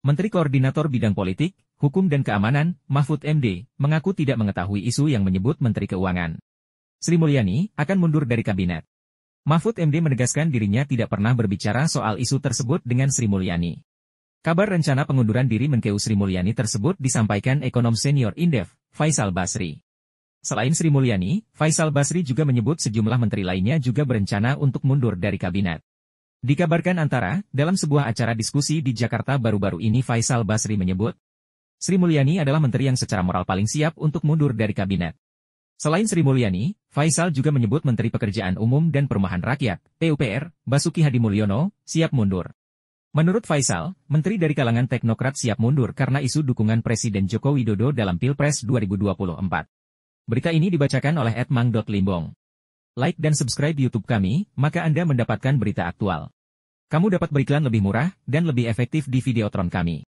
Menteri Koordinator Bidang Politik, Hukum dan Keamanan, Mahfud MD, mengaku tidak mengetahui isu yang menyebut Menteri Keuangan. Sri Mulyani akan mundur dari kabinet. Mahfud MD menegaskan dirinya tidak pernah berbicara soal isu tersebut dengan Sri Mulyani. Kabar rencana pengunduran diri Menkeu Sri Mulyani tersebut disampaikan ekonom senior Indef, Faisal Basri. Selain Sri Mulyani, Faisal Basri juga menyebut sejumlah menteri lainnya juga berencana untuk mundur dari kabinet. Dikabarkan antara, dalam sebuah acara diskusi di Jakarta baru-baru ini Faisal Basri menyebut, Sri Mulyani adalah menteri yang secara moral paling siap untuk mundur dari kabinet. Selain Sri Mulyani, Faisal juga menyebut Menteri Pekerjaan Umum dan Perumahan Rakyat, PUPR, Basuki Hadi Mulyono, siap mundur. Menurut Faisal, menteri dari kalangan teknokrat siap mundur karena isu dukungan Presiden Joko Widodo dalam Pilpres 2024. Berita ini dibacakan oleh Edmang.limbong like dan subscribe YouTube kami, maka Anda mendapatkan berita aktual. Kamu dapat beriklan lebih murah dan lebih efektif di Videotron kami.